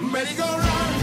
merry go run.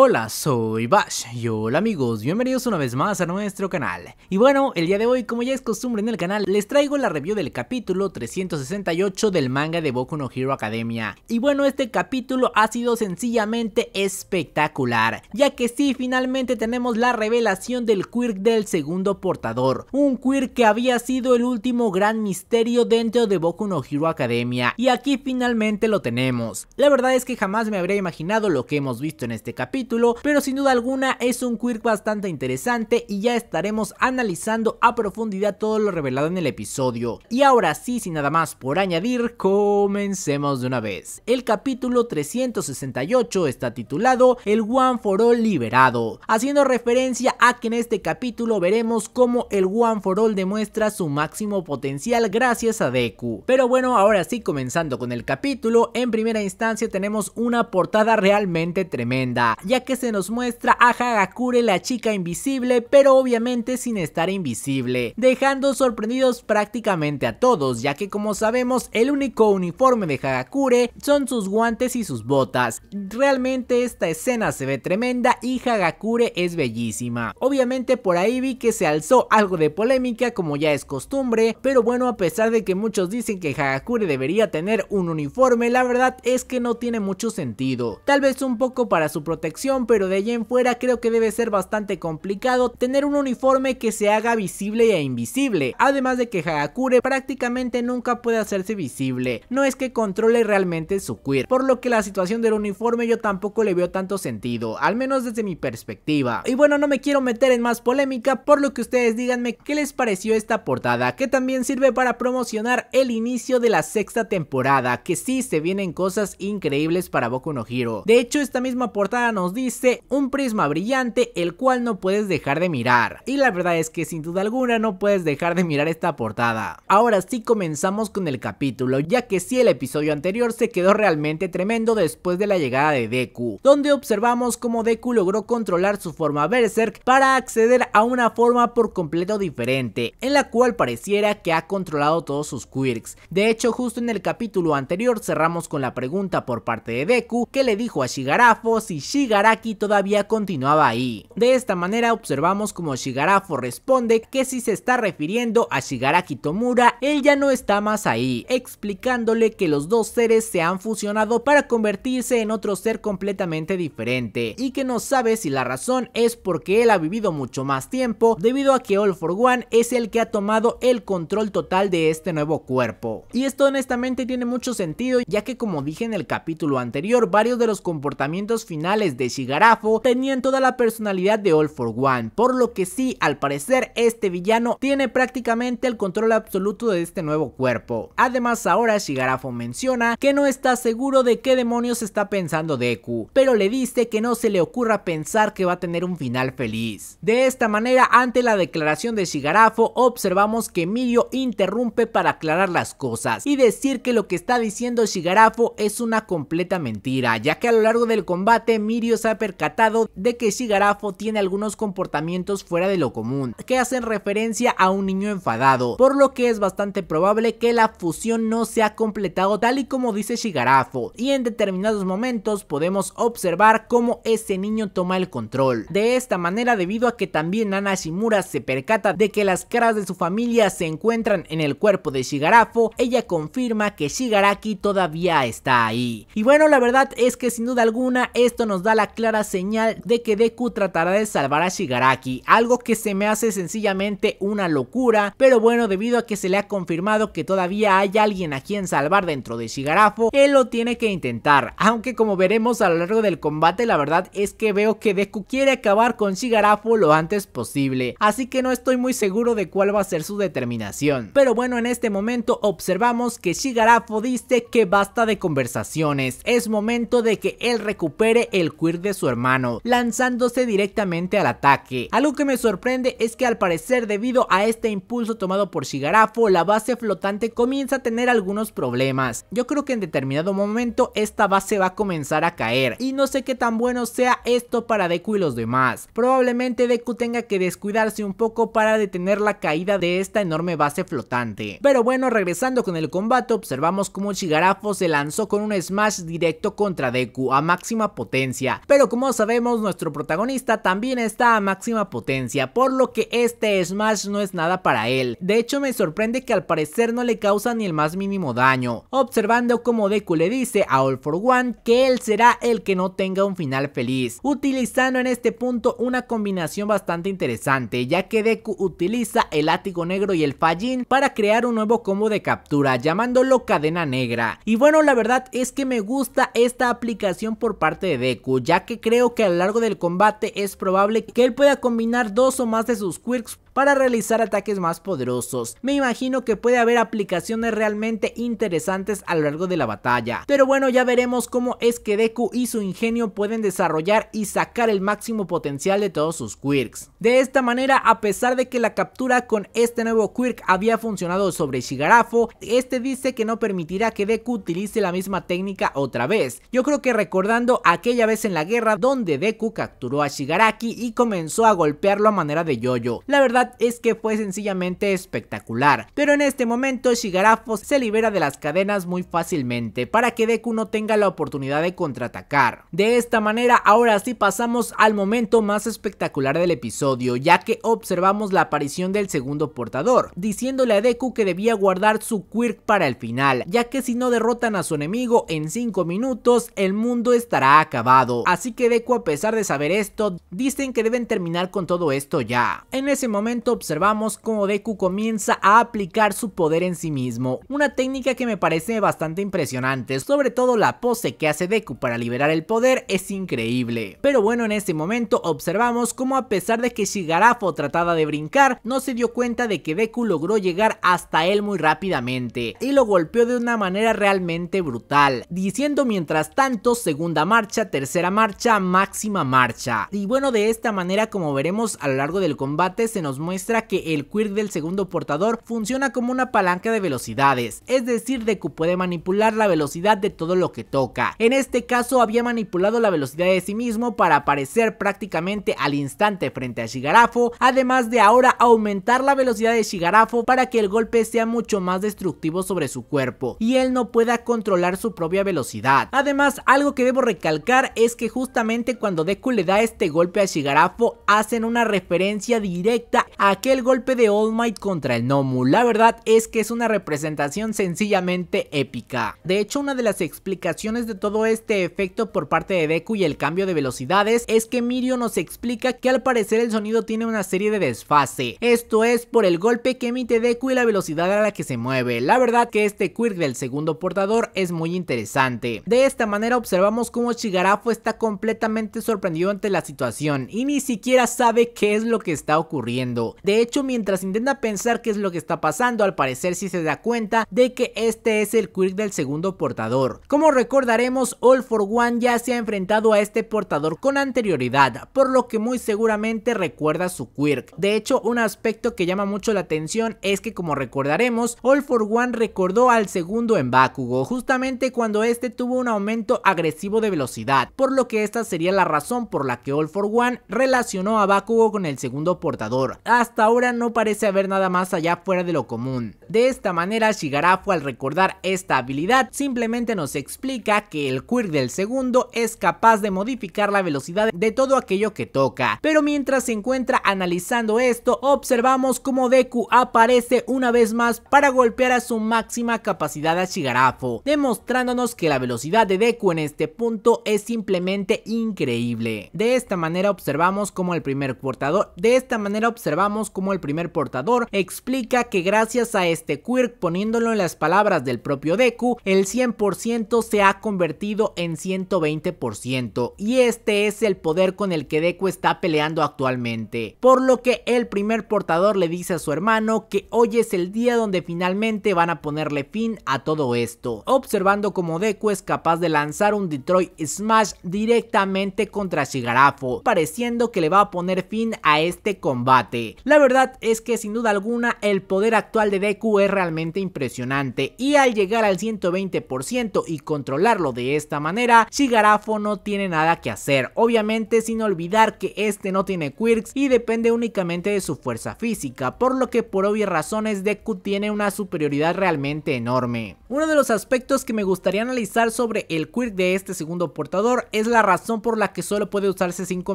Hola, soy Bash y hola amigos, bienvenidos una vez más a nuestro canal. Y bueno, el día de hoy, como ya es costumbre en el canal, les traigo la review del capítulo 368 del manga de Boku no Hero Academia. Y bueno, este capítulo ha sido sencillamente espectacular, ya que sí, finalmente tenemos la revelación del quirk del segundo portador, un quirk que había sido el último gran misterio dentro de Boku no Hero Academia, y aquí finalmente lo tenemos. La verdad es que jamás me habría imaginado lo que hemos visto en este capítulo, pero sin duda alguna es un quirk bastante interesante y ya estaremos analizando a profundidad todo lo revelado en el episodio. Y ahora sí, sin nada más por añadir, comencemos de una vez. El capítulo 368 está titulado El One for All liberado, haciendo referencia a que en este capítulo veremos cómo el One for All demuestra su máximo potencial gracias a Deku. Pero bueno, ahora sí comenzando con el capítulo, en primera instancia tenemos una portada realmente tremenda, ya que se nos muestra a Hagakure la chica invisible, pero obviamente sin estar invisible, dejando sorprendidos prácticamente a todos, ya que como sabemos el único uniforme de Hagakure son sus guantes y sus botas. Realmente esta escena se ve tremenda y Hagakure es bellísima. Obviamente por ahí vi que se alzó algo de polémica como ya es costumbre, pero bueno a pesar de que muchos dicen que Hagakure debería tener un uniforme, la verdad es que no tiene mucho sentido. Tal vez un poco para su protección pero de allí en fuera creo que debe ser bastante complicado tener un uniforme que se haga visible e invisible, además de que Hagakure prácticamente nunca puede hacerse visible, no es que controle realmente su queer, por lo que la situación del uniforme yo tampoco le veo tanto sentido, al menos desde mi perspectiva. Y bueno, no me quiero meter en más polémica, por lo que ustedes díganme qué les pareció esta portada, que también sirve para promocionar el inicio de la sexta temporada, que sí se vienen cosas increíbles para Boku no Hero. De hecho, esta misma portada nos dice un prisma brillante el cual no puedes dejar de mirar. Y la verdad es que sin duda alguna no puedes dejar de mirar esta portada. Ahora sí comenzamos con el capítulo, ya que si el episodio anterior se quedó realmente tremendo después de la llegada de Deku, donde observamos cómo Deku logró controlar su forma Berserk para acceder a una forma por completo diferente, en la cual pareciera que ha controlado todos sus quirks. De hecho, justo en el capítulo anterior cerramos con la pregunta por parte de Deku que le dijo a Shigarafo si Shigarafo Shigaraki todavía continuaba ahí. De esta manera observamos como Shigarafo responde que si se está refiriendo a Shigaraki Tomura, él ya no está más ahí, explicándole que los dos seres se han fusionado para convertirse en otro ser completamente diferente y que no sabe si la razón es porque él ha vivido mucho más tiempo debido a que All for One es el que ha tomado el control total de este nuevo cuerpo. Y esto honestamente tiene mucho sentido ya que como dije en el capítulo anterior, varios de los comportamientos finales de Shigarafo tenían toda la personalidad de All for One, por lo que sí, al parecer este villano tiene prácticamente el control absoluto de este nuevo cuerpo. Además ahora Shigarafo menciona que no está seguro de qué demonios está pensando Deku, pero le dice que no se le ocurra pensar que va a tener un final feliz. De esta manera, ante la declaración de Shigarafo, observamos que Mirio interrumpe para aclarar las cosas y decir que lo que está diciendo Shigarafo es una completa mentira, ya que a lo largo del combate Mirio se ha percatado de que Shigarafo tiene algunos comportamientos fuera de lo común, que hacen referencia a un niño enfadado, por lo que es bastante probable que la fusión no se ha completado tal y como dice Shigarafo, y en determinados momentos podemos observar cómo ese niño toma el control. De esta manera, debido a que también Nana Shimura se percata de que las caras de su familia se encuentran en el cuerpo de Shigarafo, ella confirma que Shigaraki todavía está ahí. Y bueno, la verdad es que sin duda alguna esto nos da la clara señal de que Deku tratará de salvar a Shigaraki, algo que se me hace sencillamente una locura, pero bueno debido a que se le ha confirmado que todavía hay alguien a quien salvar dentro de Shigarafo, él lo tiene que intentar, aunque como veremos a lo largo del combate la verdad es que veo que Deku quiere acabar con Shigarafo lo antes posible, así que no estoy muy seguro de cuál va a ser su determinación, pero bueno en este momento observamos que Shigarafo dice que basta de conversaciones, es momento de que él recupere el queer de su hermano, lanzándose directamente al ataque. Algo que me sorprende es que al parecer debido a este impulso tomado por Shigarafo, la base flotante comienza a tener algunos problemas. Yo creo que en determinado momento esta base va a comenzar a caer y no sé qué tan bueno sea esto para Deku y los demás. Probablemente Deku tenga que descuidarse un poco para detener la caída de esta enorme base flotante. Pero bueno, regresando con el combate, observamos cómo Shigarafo se lanzó con un smash directo contra Deku a máxima potencia, pero como sabemos nuestro protagonista también está a máxima potencia, por lo que este Smash no es nada para él. De hecho me sorprende que al parecer no le causa ni el más mínimo daño, observando como Deku le dice a All For One que él será el que no tenga un final feliz, utilizando en este punto una combinación bastante interesante, ya que Deku utiliza el látigo negro y el Fajin... para crear un nuevo combo de captura, llamándolo cadena negra. Y bueno la verdad es que me gusta esta aplicación por parte de Deku, ya que creo que a lo largo del combate es probable que él pueda combinar dos o más de sus quirks para realizar ataques más poderosos. Me imagino que puede haber aplicaciones realmente interesantes a lo largo de la batalla. Pero bueno, ya veremos cómo es que Deku y su ingenio pueden desarrollar y sacar el máximo potencial de todos sus quirks. De esta manera, a pesar de que la captura con este nuevo quirk había funcionado sobre Shigarafo, este dice que no permitirá que Deku utilice la misma técnica otra vez. Yo creo que recordando aquella vez en la guerra donde Deku capturó a Shigaraki y comenzó a golpearlo a manera de yoyo. -yo. La verdad es que fue sencillamente espectacular. Pero en este momento Shigarafos se libera de las cadenas muy fácilmente para que Deku no tenga la oportunidad de contraatacar. De esta manera ahora sí pasamos al momento más espectacular del episodio ya que observamos la aparición del segundo portador, diciéndole a Deku que debía guardar su quirk para el final, ya que si no derrotan a su enemigo en 5 minutos el mundo estará acabado. Así que Deku a pesar de saber esto, dicen que deben terminar con todo esto ya. En ese momento observamos cómo Deku comienza a aplicar su poder en sí mismo, una técnica que me parece bastante impresionante, sobre todo la pose que hace Deku para liberar el poder es increíble. Pero bueno, en ese momento observamos cómo a pesar de que Shigarafo trataba de brincar, no se dio cuenta de que Deku logró llegar hasta él muy rápidamente y lo golpeó de una manera realmente brutal, diciendo mientras tanto segunda marcha, tercera marcha, máxima marcha. Y bueno, de esta manera como veremos a lo largo del combate se nos muestra que el quirk del segundo portador funciona como una palanca de velocidades, es decir, Deku puede manipular la velocidad de todo lo que toca. En este caso había manipulado la velocidad de sí mismo para aparecer prácticamente al instante frente a Shigarafo, además de ahora aumentar la velocidad de Shigarafo para que el golpe sea mucho más destructivo sobre su cuerpo y él no pueda controlar su propia velocidad. Además, algo que debo recalcar es que justamente cuando Deku le da este golpe a Shigarafo hacen una referencia directa aquel golpe de All Might contra el Nomu. La verdad es que es una representación sencillamente épica. De hecho, una de las explicaciones de todo este efecto por parte de Deku y el cambio de velocidades es que Mirio nos explica que al parecer el sonido tiene una serie de desfase. Esto es por el golpe que emite Deku y la velocidad a la que se mueve. La verdad que este quirk del segundo portador es muy interesante. De esta manera observamos cómo Shigarafo está completamente sorprendido ante la situación y ni siquiera sabe qué es lo que está ocurriendo. De hecho, mientras intenta pensar qué es lo que está pasando, al parecer sí se da cuenta de que este es el Quirk del segundo portador. Como recordaremos, All for One ya se ha enfrentado a este portador con anterioridad, por lo que muy seguramente recuerda su Quirk. De hecho, un aspecto que llama mucho la atención es que como recordaremos, All for One recordó al segundo en Bakugo, justamente cuando este tuvo un aumento agresivo de velocidad, por lo que esta sería la razón por la que All for One relacionó a Bakugo con el segundo portador hasta ahora no parece haber nada más allá fuera de lo común. De esta manera Shigarafu al recordar esta habilidad simplemente nos explica que el quirk del segundo es capaz de modificar la velocidad de todo aquello que toca. Pero mientras se encuentra analizando esto observamos cómo Deku aparece una vez más para golpear a su máxima capacidad a Shigarafu, demostrándonos que la velocidad de Deku en este punto es simplemente increíble. De esta manera observamos como el primer portador, de esta manera observamos vamos como el primer portador, explica que gracias a este quirk, poniéndolo en las palabras del propio Deku, el 100% se ha convertido en 120% y este es el poder con el que Deku está peleando actualmente. Por lo que el primer portador le dice a su hermano que hoy es el día donde finalmente van a ponerle fin a todo esto, observando como Deku es capaz de lanzar un Detroit Smash directamente contra Shigarafo, pareciendo que le va a poner fin a este combate. La verdad es que sin duda alguna el poder actual de Deku es realmente impresionante y al llegar al 120% y controlarlo de esta manera, Shigarafo no tiene nada que hacer, obviamente sin olvidar que este no tiene quirks y depende únicamente de su fuerza física, por lo que por obvias razones Deku tiene una superioridad realmente enorme. Uno de los aspectos que me gustaría analizar sobre el quirk de este segundo portador es la razón por la que solo puede usarse 5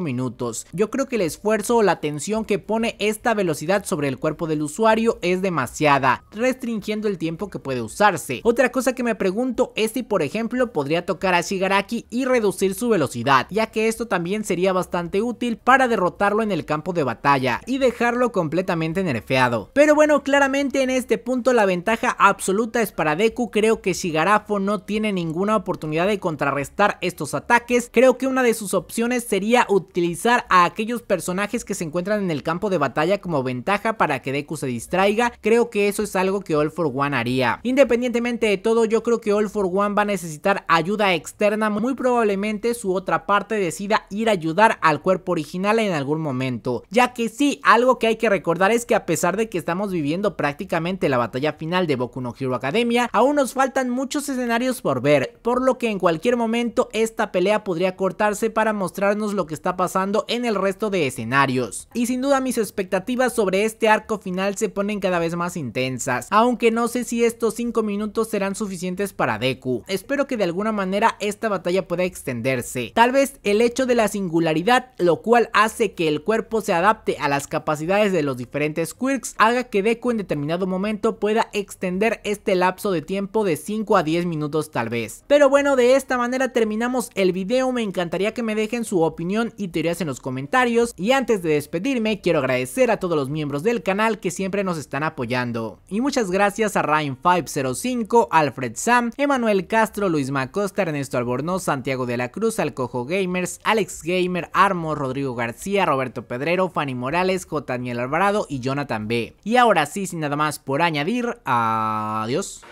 minutos. Yo creo que el esfuerzo o la tensión que pone esta velocidad sobre el cuerpo del usuario es demasiada, restringiendo el tiempo que puede usarse. Otra cosa que me pregunto es si por ejemplo podría tocar a Shigaraki y reducir su velocidad, ya que esto también sería bastante útil para derrotarlo en el campo de batalla y dejarlo completamente nerfeado. Pero bueno, claramente en este punto la ventaja absoluta es para Deku, creo que Shigarafo no tiene ninguna oportunidad de contrarrestar estos ataques, creo que una de sus opciones sería utilizar a aquellos personajes que se encuentran en el campo de batalla batalla como ventaja para que Deku se distraiga, creo que eso es algo que All for One haría. Independientemente de todo, yo creo que All for One va a necesitar ayuda externa, muy probablemente su otra parte decida ir a ayudar al cuerpo original en algún momento, ya que sí, algo que hay que recordar es que a pesar de que estamos viviendo prácticamente la batalla final de Boku no Hero Academia, aún nos faltan muchos escenarios por ver, por lo que en cualquier momento esta pelea podría cortarse para mostrarnos lo que está pasando en el resto de escenarios. Y sin duda mis expectativas sobre este arco final se ponen cada vez más intensas, aunque no sé si estos 5 minutos serán suficientes para Deku. Espero que de alguna manera esta batalla pueda extenderse. Tal vez el hecho de la singularidad, lo cual hace que el cuerpo se adapte a las capacidades de los diferentes quirks, haga que Deku en determinado momento pueda extender este lapso de tiempo de 5 a 10 minutos tal vez. Pero bueno, de esta manera terminamos el video, me encantaría que me dejen su opinión y teorías en los comentarios y antes de despedirme quiero agradecer a todos los miembros del canal que siempre nos están apoyando. Y muchas gracias a ryan 505 Alfred Sam, Emanuel Castro, Luis Macosta, Ernesto Albornoz, Santiago de la Cruz, Alcojo Gamers, Alex Gamer, Armo, Rodrigo García, Roberto Pedrero, Fanny Morales, J. Daniel Alvarado y Jonathan B. Y ahora sí, sin nada más por añadir, adiós.